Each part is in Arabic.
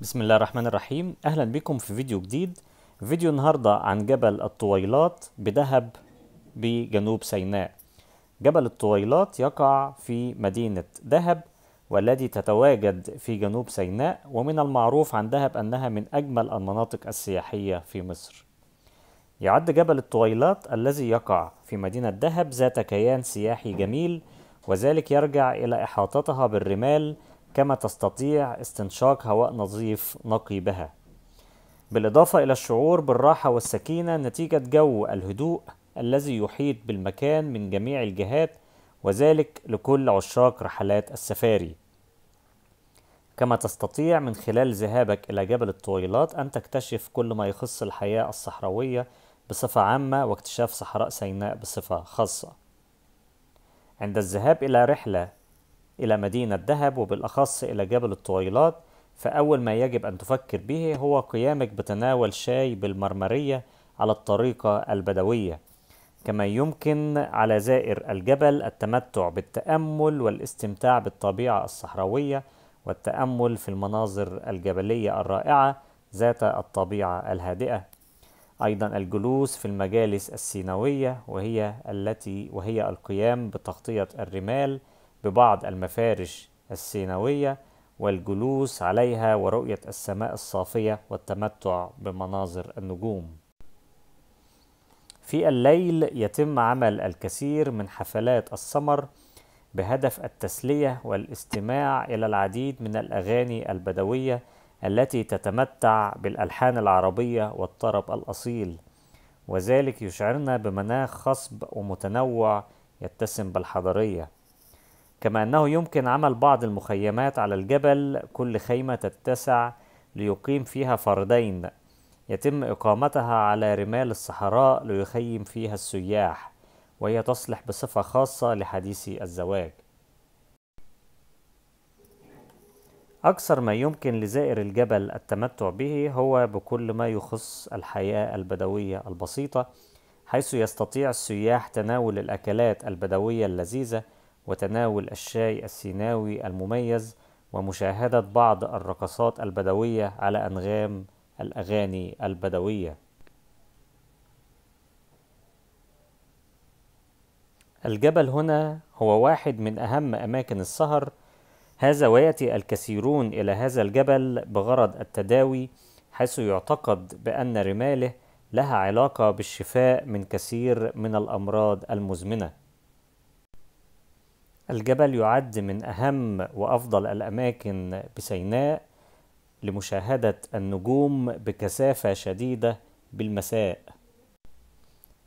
بسم الله الرحمن الرحيم اهلا بكم في فيديو جديد فيديو النهارده عن جبل الطويلات بدهب بجنوب سيناء جبل الطويلات يقع في مدينة دهب والذي تتواجد في جنوب سيناء ومن المعروف عن دهب أنها من أجمل المناطق السياحية في مصر يعد جبل الطويلات الذي يقع في مدينة دهب ذات كيان سياحي جميل وذلك يرجع إلى إحاطتها بالرمال كما تستطيع استنشاق هواء نظيف نقي بها بالإضافة إلى الشعور بالراحة والسكينة نتيجة جو الهدوء الذي يحيط بالمكان من جميع الجهات وذلك لكل عشاق رحلات السفاري كما تستطيع من خلال ذهابك إلى جبل الطويلات أن تكتشف كل ما يخص الحياة الصحراوية بصفة عامة واكتشاف صحراء سيناء بصفة خاصة عند الذهاب إلى رحلة إلى مدينة دهب وبالأخص إلى جبل الطويلات فأول ما يجب أن تفكر به هو قيامك بتناول شاي بالمرمرية على الطريقة البدوية كما يمكن على زائر الجبل التمتع بالتأمل والاستمتاع بالطبيعة الصحراوية والتأمل في المناظر الجبلية الرائعة ذات الطبيعة الهادئة أيضا الجلوس في المجالس السينوية وهي التي وهي القيام بتغطية الرمال ببعض المفارش السيناوية والجلوس عليها ورؤية السماء الصافية والتمتع بمناظر النجوم. في الليل يتم عمل الكثير من حفلات السمر بهدف التسلية والاستماع إلى العديد من الأغاني البدوية التي تتمتع بالألحان العربية والطرب الأصيل، وذلك يشعرنا بمناخ خصب ومتنوع يتسم بالحضارية. كما أنه يمكن عمل بعض المخيمات على الجبل كل خيمة تتسع ليقيم فيها فردين يتم إقامتها على رمال الصحراء ليخيم فيها السياح وهي تصلح بصفة خاصة لحديثي الزواج أكثر ما يمكن لزائر الجبل التمتع به هو بكل ما يخص الحياة البدوية البسيطة حيث يستطيع السياح تناول الأكلات البدوية اللذيذة وتناول الشاي السيناوي المميز ومشاهدة بعض الرقصات البدوية على أنغام الأغاني البدوية. الجبل هنا هو واحد من أهم أماكن السهر، هذا ويأتي الكثيرون إلى هذا الجبل بغرض التداوي حيث يعتقد بأن رماله لها علاقة بالشفاء من كثير من الأمراض المزمنة. الجبل يعد من أهم وأفضل الأماكن بسيناء لمشاهدة النجوم بكثافة شديدة بالمساء.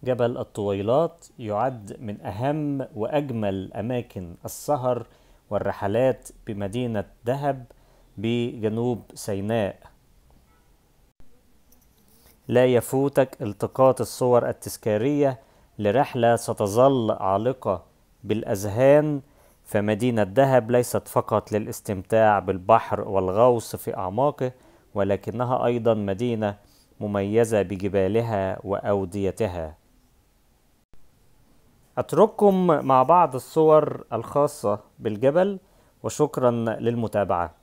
جبل الطويلات يعد من أهم وأجمل أماكن السهر والرحلات بمدينة دهب بجنوب سيناء. لا يفوتك التقاط الصور التذكارية لرحلة ستظل عالقة بالأذهان فمدينة دهب ليست فقط للاستمتاع بالبحر والغوص في أعماقه ولكنها أيضا مدينة مميزة بجبالها وأوديتها أترككم مع بعض الصور الخاصة بالجبل وشكرا للمتابعه